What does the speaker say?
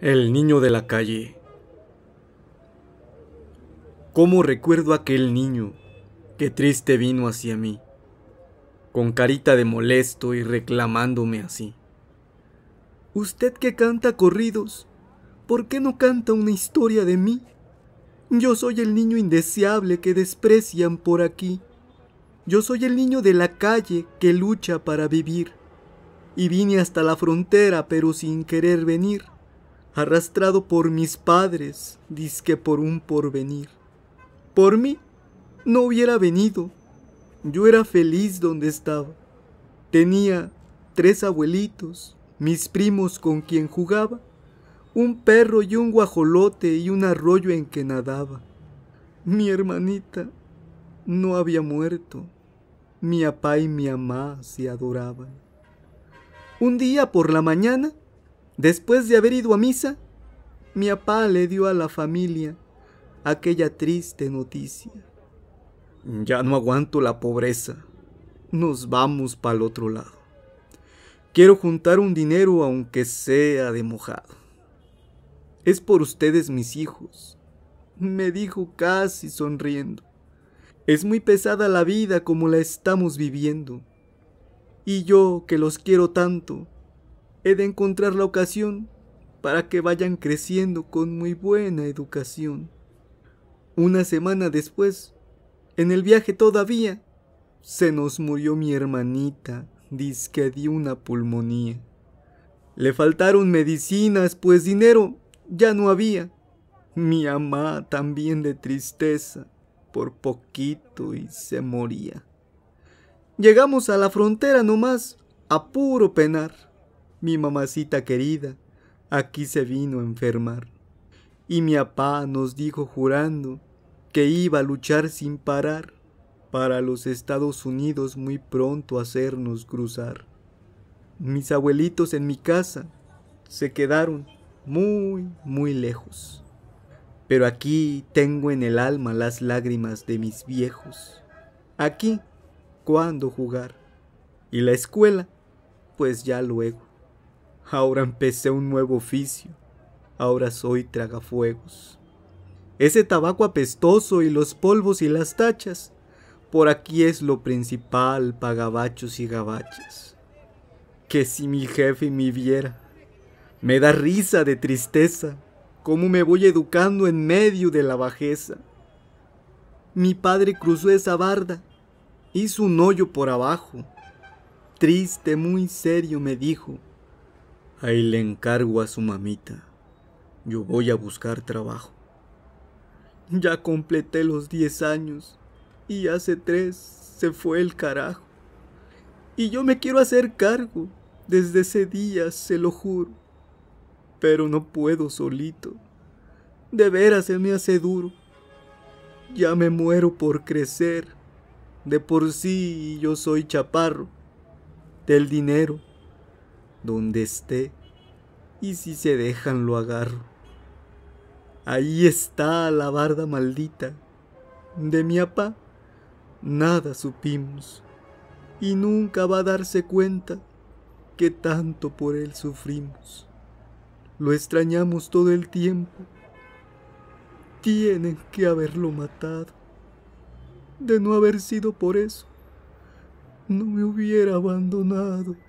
El niño de la calle. ¿Cómo recuerdo aquel niño que triste vino hacia mí, con carita de molesto y reclamándome así? Usted que canta corridos, ¿por qué no canta una historia de mí? Yo soy el niño indeseable que desprecian por aquí. Yo soy el niño de la calle que lucha para vivir. Y vine hasta la frontera, pero sin querer venir, arrastrado por mis padres, disque por un porvenir. Por mí no hubiera venido. Yo era feliz donde estaba. Tenía tres abuelitos, mis primos con quien jugaba, un perro y un guajolote y un arroyo en que nadaba. Mi hermanita no había muerto mi papá y mi mamá se adoraban. Un día por la mañana, después de haber ido a misa, mi papá le dio a la familia aquella triste noticia. Ya no aguanto la pobreza. Nos vamos para el otro lado. Quiero juntar un dinero aunque sea de mojado. Es por ustedes mis hijos, me dijo casi sonriendo. Es muy pesada la vida como la estamos viviendo. Y yo, que los quiero tanto, he de encontrar la ocasión para que vayan creciendo con muy buena educación. Una semana después, en el viaje todavía, se nos murió mi hermanita, disque de una pulmonía. Le faltaron medicinas, pues dinero ya no había. Mi mamá también de tristeza por poquito y se moría. Llegamos a la frontera nomás, a puro penar. Mi mamacita querida, aquí se vino a enfermar. Y mi papá nos dijo jurando que iba a luchar sin parar para los Estados Unidos muy pronto hacernos cruzar. Mis abuelitos en mi casa se quedaron muy, muy lejos pero aquí tengo en el alma las lágrimas de mis viejos. Aquí, ¿cuándo jugar? Y la escuela, pues ya luego. Ahora empecé un nuevo oficio, ahora soy tragafuegos. Ese tabaco apestoso y los polvos y las tachas, por aquí es lo principal para gabachos y gabachas. Que si mi jefe me viera, me da risa de tristeza cómo me voy educando en medio de la bajeza. Mi padre cruzó esa barda, hizo un hoyo por abajo. Triste, muy serio, me dijo. Ahí le encargo a su mamita. Yo voy a buscar trabajo. Ya completé los diez años y hace tres se fue el carajo. Y yo me quiero hacer cargo desde ese día, se lo juro pero no puedo solito. De veras se me hace duro. Ya me muero por crecer. De por sí yo soy chaparro. Del dinero, donde esté, y si se dejan lo agarro. Ahí está la barda maldita. De mi apá nada supimos, y nunca va a darse cuenta que tanto por él sufrimos. Lo extrañamos todo el tiempo. Tienen que haberlo matado. De no haber sido por eso, no me hubiera abandonado.